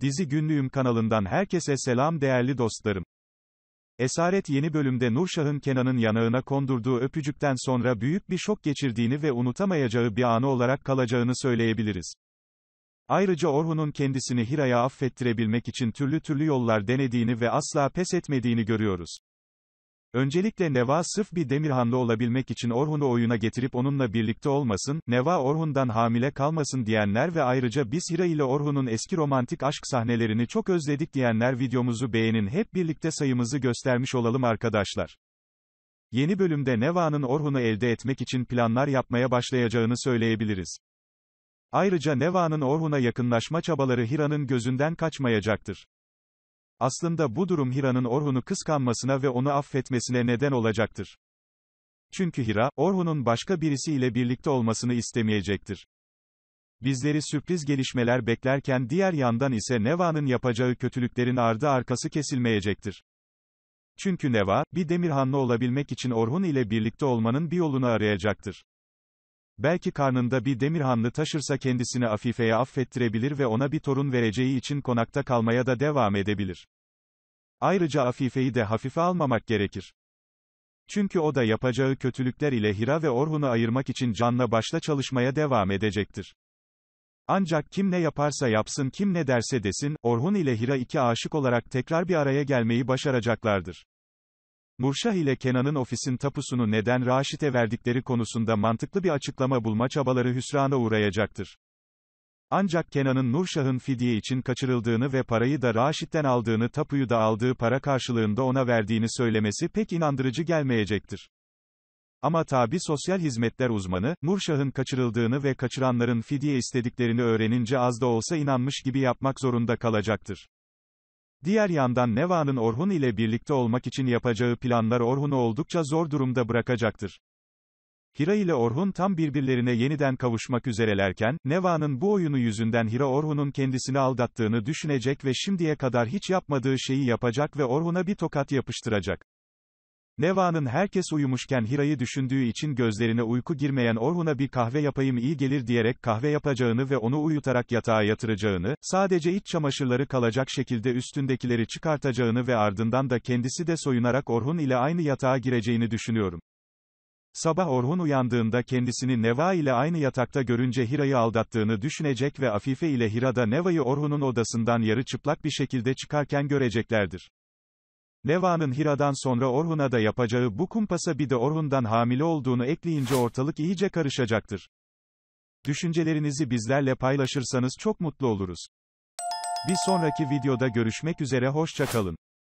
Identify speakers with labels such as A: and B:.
A: Dizi Günlüğüm kanalından herkese selam değerli dostlarım. Esaret yeni bölümde Nurşah'ın Kenan'ın yanağına kondurduğu öpücükten sonra büyük bir şok geçirdiğini ve unutamayacağı bir anı olarak kalacağını söyleyebiliriz. Ayrıca Orhun'un kendisini Hira'ya affettirebilmek için türlü türlü yollar denediğini ve asla pes etmediğini görüyoruz. Öncelikle Neva sırf bir Demirhanlı olabilmek için Orhun'u oyuna getirip onunla birlikte olmasın, Neva Orhun'dan hamile kalmasın diyenler ve ayrıca biz Hira ile Orhun'un eski romantik aşk sahnelerini çok özledik diyenler videomuzu beğenin hep birlikte sayımızı göstermiş olalım arkadaşlar. Yeni bölümde Neva'nın Orhun'u elde etmek için planlar yapmaya başlayacağını söyleyebiliriz. Ayrıca Neva'nın Orhun'a yakınlaşma çabaları Hira'nın gözünden kaçmayacaktır. Aslında bu durum Hira'nın Orhun'u kıskanmasına ve onu affetmesine neden olacaktır. Çünkü Hira, Orhun'un başka birisiyle birlikte olmasını istemeyecektir. Bizleri sürpriz gelişmeler beklerken diğer yandan ise Neva'nın yapacağı kötülüklerin ardı arkası kesilmeyecektir. Çünkü Neva, bir Demirhanlı olabilmek için Orhun ile birlikte olmanın bir yolunu arayacaktır. Belki karnında bir demirhanlı taşırsa kendisini Afife'ye affettirebilir ve ona bir torun vereceği için konakta kalmaya da devam edebilir. Ayrıca Afife'yi de hafife almamak gerekir. Çünkü o da yapacağı kötülükler ile Hira ve Orhun'u ayırmak için canla başla çalışmaya devam edecektir. Ancak kim ne yaparsa yapsın kim ne derse desin, Orhun ile Hira iki aşık olarak tekrar bir araya gelmeyi başaracaklardır. Murşah ile Kenan'ın ofisin tapusunu neden Raşit'e verdikleri konusunda mantıklı bir açıklama bulma çabaları hüsrana uğrayacaktır. Ancak Kenan'ın Nurşah'ın fidye için kaçırıldığını ve parayı da Raşit'ten aldığını tapuyu da aldığı para karşılığında ona verdiğini söylemesi pek inandırıcı gelmeyecektir. Ama tabi sosyal hizmetler uzmanı, Murşah'ın kaçırıldığını ve kaçıranların fidye istediklerini öğrenince az da olsa inanmış gibi yapmak zorunda kalacaktır. Diğer yandan Neva'nın Orhun ile birlikte olmak için yapacağı planlar Orhun'u oldukça zor durumda bırakacaktır. Hira ile Orhun tam birbirlerine yeniden kavuşmak üzerelerken, Neva'nın bu oyunu yüzünden Hira Orhun'un kendisini aldattığını düşünecek ve şimdiye kadar hiç yapmadığı şeyi yapacak ve Orhun'a bir tokat yapıştıracak. Neva'nın herkes uyumuşken Hira'yı düşündüğü için gözlerine uyku girmeyen Orhun'a bir kahve yapayım iyi gelir diyerek kahve yapacağını ve onu uyutarak yatağa yatıracağını, sadece iç çamaşırları kalacak şekilde üstündekileri çıkartacağını ve ardından da kendisi de soyunarak Orhun ile aynı yatağa gireceğini düşünüyorum. Sabah Orhun uyandığında kendisini Neva ile aynı yatakta görünce Hira'yı aldattığını düşünecek ve Afife ile Hira da Neva'yı Orhun'un odasından yarı çıplak bir şekilde çıkarken göreceklerdir. Neva'nın Hira'dan sonra Orhun'a da yapacağı bu kumpasa bir de Orhun'dan hamile olduğunu ekleyince ortalık iyice karışacaktır. Düşüncelerinizi bizlerle paylaşırsanız çok mutlu oluruz. Bir sonraki videoda görüşmek üzere hoşçakalın.